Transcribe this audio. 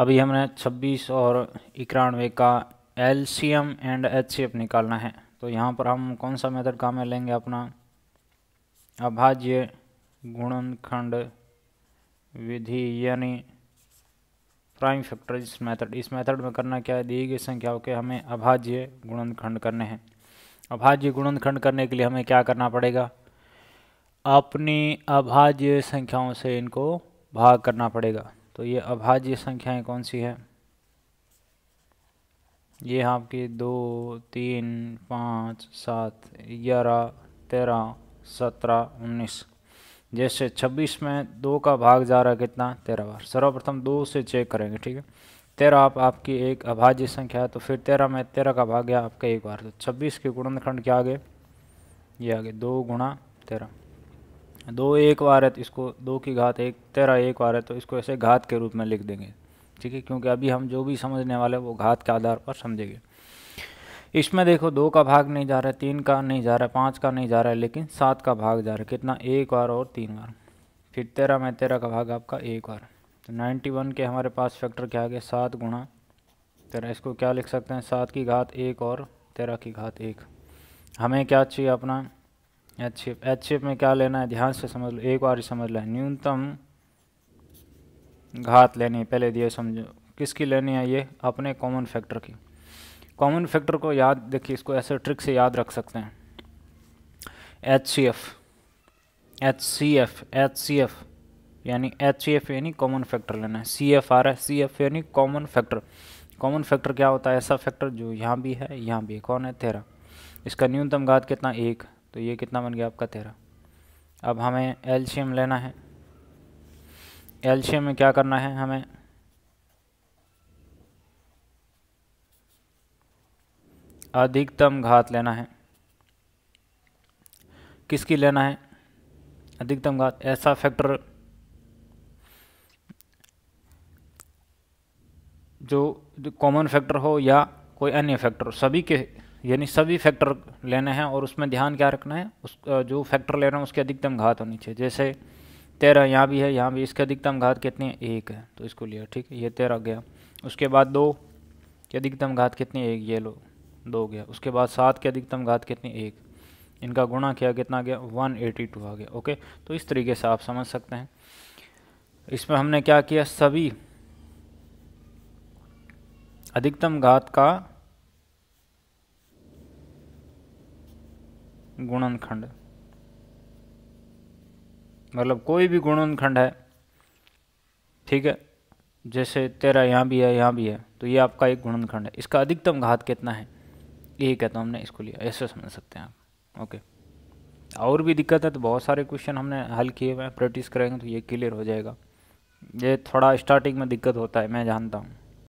अभी हमने 26 और इक्यानवे का L C M and H C निकालना है तो यहाँ पर हम कौन सा मेथड काम में लेंगे अपना अभाज्य गुणनखंड विधि यानी प्राइम फैक्टराइज मेथड इस मेथड में करना क्या है दी गई संख्याओं के हमें अभाज्य गुणनखंड करने हैं अभाज्य गुणनखंड करने के लिए हमें क्या करना पड़ेगा अपनी अभाज्य संख्याओं से इनको भाग करना पड़ेगा तो ये अभाज्य संख्याएं कौन सी है ये आपकी दो तीन पाँच सात ग्यारह तेरह सत्रह उन्नीस जैसे छब्बीस में दो का भाग जा रहा है कितना तेरह बार सर्वप्रथम दो से चेक करेंगे ठीक है तेरह आप आपकी एक अभाज्य संख्या है तो फिर तेरह में तेरह का भाग गया आपका एक बार तो छब्बीस के गुणनखंड क्या आ गए ये आ गए दो गुणा तेरह दो एक बार तो इसको दो की घात एक तेरह एक बार है तो इसको ऐसे घात के रूप में लिख देंगे ठीक है क्योंकि अभी हम जो भी समझने वाले वो घात के आधार पर समझेंगे इसमें देखो दो का भाग नहीं जा रहा है तीन का नहीं जा रहा है पाँच का नहीं जा रहा है लेकिन सात का भाग जा रहा है कितना एक बार और तीन बार फिर तेरह में तेरह का भाग आपका एक बार तो नाइन्टी वन के हमारे पास फैक्टर क्या आ गया सात गुणा तेरह इसको क्या लिख सकते हैं सात की घात एक और तेरह की घात एक हमें क्या चाहिए अपना एच शेप एच शेप में क्या लेना है ध्यान से समझ लो एक बार ही समझ लें न्यूनतम घात लेनी है पहले दिए समझो किसकी लेनी है ये अपने कॉमन फैक्टर की कॉमन फैक्टर को याद देखिए इसको ऐसे ट्रिक से याद रख सकते हैं H C F H C F H C F यानी एच सी एफ यानी कॉमन फैक्टर लेना है सी एफ आ रहा है सी एफ यानी कॉमन फैक्टर कॉमन फैक्टर क्या होता है ऐसा फैक्टर जो यहाँ भी है यहाँ भी है कौन है तेरह इसका न्यूनतम घात कितना एक तो ये कितना बन गया आपका तेरह अब हमें एल्शियम लेना है एल्शियम में क्या करना है हमें अधिकतम घात लेना है किसकी लेना है अधिकतम घात ऐसा फैक्टर जो कॉमन फैक्टर हो या कोई अन्य फैक्टर सभी के यानी सभी फैक्टर लेने हैं और उसमें ध्यान क्या रखना है उस जो फैक्टर ले रहे हैं उसकी अधिकतम घात होनी चाहिए जैसे तेरह यहाँ भी है यहाँ भी इसके अधिकतम घात कितनी है एक है तो इसको लिया ठीक है ये तेरह गया उसके बाद दो की अधिकतम घात कितनी एक ये लो दो गया उसके बाद सात की अधिकतम घात कितनी एक इनका गुणा किया कितना गया वन एटी टू आ गया ओके तो इस तरीके से आप समझ सकते हैं इसमें हमने क्या किया सभी अधिकतम घात का गुणनखंड मतलब कोई भी गुणनखंड है ठीक है जैसे तेरा यहाँ भी है यहाँ भी है तो ये आपका एक गुणनखंड है इसका अधिकतम घात कितना है यही कहता हूँ हमने इसको लिया ऐसे समझ सकते हैं आप ओके और भी दिक्कत है तो बहुत सारे क्वेश्चन हमने हल किए हुए हैं प्रैक्टिस करेंगे तो ये क्लियर हो जाएगा ये थोड़ा स्टार्टिंग में दिक्कत होता है मैं जानता हूँ